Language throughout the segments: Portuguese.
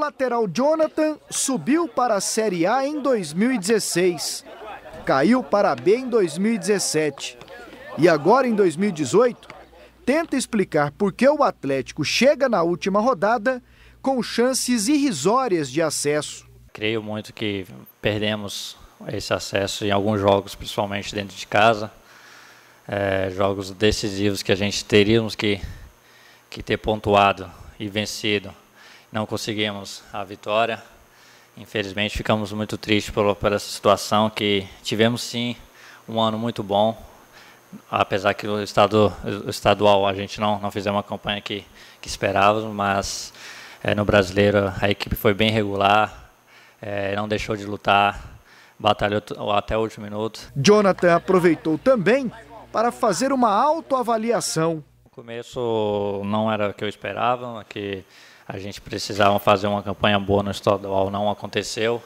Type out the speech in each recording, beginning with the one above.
lateral Jonathan subiu para a Série A em 2016, caiu para a B em 2017 e agora em 2018 tenta explicar por que o Atlético chega na última rodada com chances irrisórias de acesso. Creio muito que perdemos esse acesso em alguns jogos, principalmente dentro de casa. É, jogos decisivos que a gente teríamos que, que ter pontuado e vencido não conseguimos a vitória. Infelizmente, ficamos muito tristes por, por essa situação, que tivemos sim um ano muito bom, apesar que o, estado, o estadual a gente não, não fizemos uma campanha que, que esperávamos, mas é, no brasileiro a equipe foi bem regular, é, não deixou de lutar, batalhou até o último minuto. Jonathan aproveitou também para fazer uma autoavaliação. No começo não era o que eu esperava, que a gente precisava fazer uma campanha boa no estadual, não aconteceu.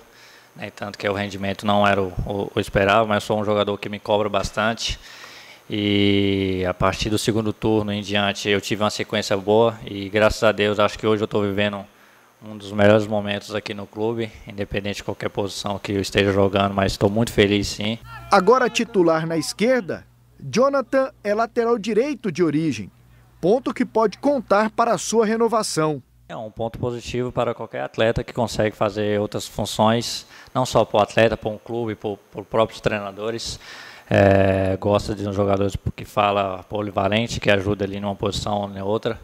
Né, tanto que o rendimento não era o, o, o esperado, mas sou um jogador que me cobra bastante. E a partir do segundo turno em diante eu tive uma sequência boa e graças a Deus acho que hoje eu estou vivendo um dos melhores momentos aqui no clube, independente de qualquer posição que eu esteja jogando, mas estou muito feliz sim. Agora titular na esquerda, Jonathan é lateral direito de origem, ponto que pode contar para a sua renovação. É um ponto positivo para qualquer atleta que consegue fazer outras funções, não só para o atleta, para um clube, para, os próprios treinadores. É, gosta de um jogador tipo, que fala polivalente, que ajuda ali numa posição ou em outra.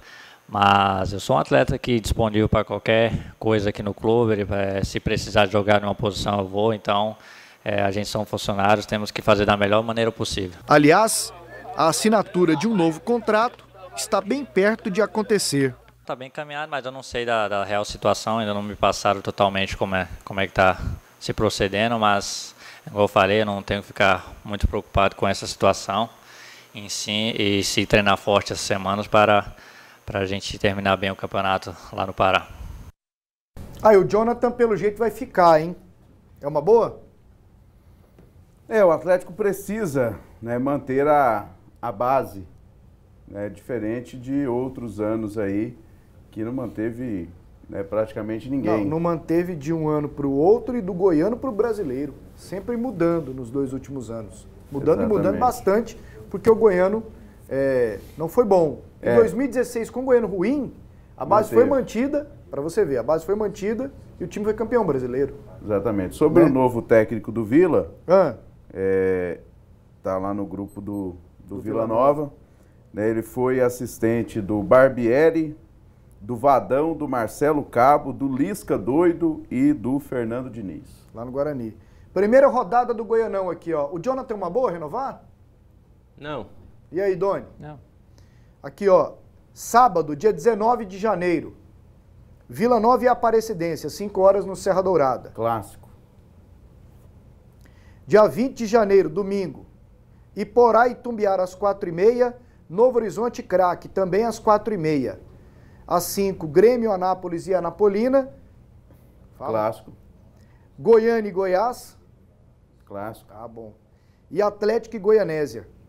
Mas eu sou um atleta que é disponível para qualquer coisa aqui no clube. É, se precisar jogar numa posição, eu vou. Então, é, a gente são funcionários, temos que fazer da melhor maneira possível. Aliás, a assinatura de um novo contrato está bem perto de acontecer está bem encaminhado, mas eu não sei da, da, real situação, ainda não me passaram totalmente como é, como é que está se procedendo, mas, como eu falei, eu não tenho que ficar muito preocupado com essa situação em si e se treinar forte essas semanas para, para a gente terminar bem o campeonato lá no Pará. Aí o Jonathan, pelo jeito, vai ficar, hein? É uma boa? É, o Atlético precisa né, manter a, a base, é diferente de outros anos aí, que não manteve né, praticamente ninguém. Não, não manteve de um ano para o outro e do goiano para o brasileiro. Sempre mudando nos dois últimos anos. Mudando Exatamente. e mudando bastante, porque o goiano é, não foi bom. Em é. 2016, com o goiano ruim, a base manteve. foi mantida, para você ver, a base foi mantida e o time foi campeão brasileiro. Exatamente. Sobre né? o novo técnico do Vila, ah. tá lá no grupo do, do, do Vila, Nova. Nova. Né, ele foi assistente do Barbieri, do Vadão, do Marcelo Cabo, do Lisca Doido e do Fernando Diniz. Lá no Guarani. Primeira rodada do Goianão aqui, ó. O Jonathan tem é uma boa renovar? Não. E aí, Doni? Não. Aqui, ó. Sábado, dia 19 de janeiro. Vila Nova e Aparecidência, 5 horas no Serra Dourada. Clássico. Dia 20 de janeiro, domingo. Iporá e Tumbiara às 4h30. Novo Horizonte Craque, também às 4h30 às 5, Grêmio, Anápolis e Anapolina. Fala. Clássico. Goiânia e Goiás. Clássico. Tá bom. E Atlético e Goianésia.